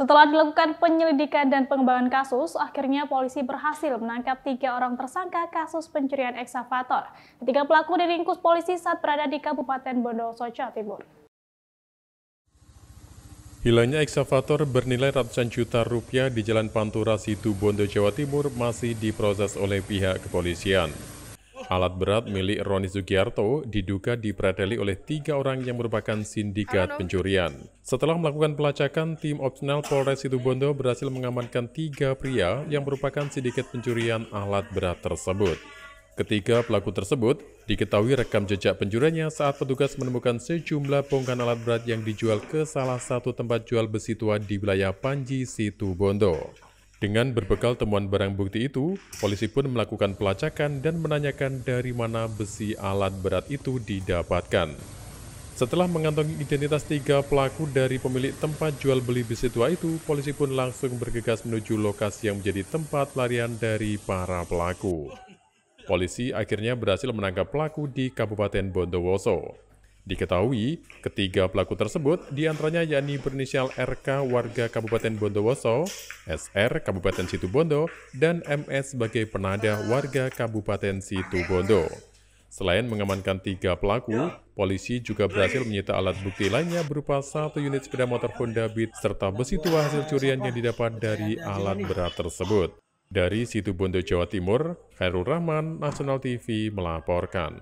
Setelah dilakukan penyelidikan dan pengembangan kasus, akhirnya polisi berhasil menangkap tiga orang tersangka kasus pencurian eksavator. Ketiga pelaku diringkus polisi saat berada di Kabupaten Bondowoso, Jawa Timur. Hilangnya eksavator bernilai ratusan juta rupiah di Jalan Pantura Situ Bondo, Jawa Timur masih diproses oleh pihak kepolisian. Alat berat milik Roni Sugiarto diduga dipradeli oleh tiga orang yang merupakan sindikat pencurian. Setelah melakukan pelacakan, tim opsional Polres Situbondo berhasil mengamankan tiga pria yang merupakan sindikat pencurian alat berat tersebut. Ketiga pelaku tersebut diketahui rekam jejak pencuriannya saat petugas menemukan sejumlah bongkahan alat berat yang dijual ke salah satu tempat jual besi tua di wilayah Panji Situbondo. Dengan berbekal temuan barang bukti itu, polisi pun melakukan pelacakan dan menanyakan dari mana besi alat berat itu didapatkan. Setelah mengantongi identitas tiga pelaku dari pemilik tempat jual beli besi tua itu, polisi pun langsung bergegas menuju lokasi yang menjadi tempat larian dari para pelaku. Polisi akhirnya berhasil menangkap pelaku di Kabupaten Bondowoso. Diketahui, ketiga pelaku tersebut diantaranya yakni berinisial RK warga Kabupaten Bondowoso, SR Kabupaten Situbondo, dan MS sebagai penada warga Kabupaten Situbondo. Selain mengamankan tiga pelaku, polisi juga berhasil menyita alat bukti lainnya berupa satu unit sepeda motor Honda Beat serta besi tua hasil curian yang didapat dari alat berat tersebut. Dari Situbondo, Jawa Timur, Heru Rahman, Nasional TV melaporkan.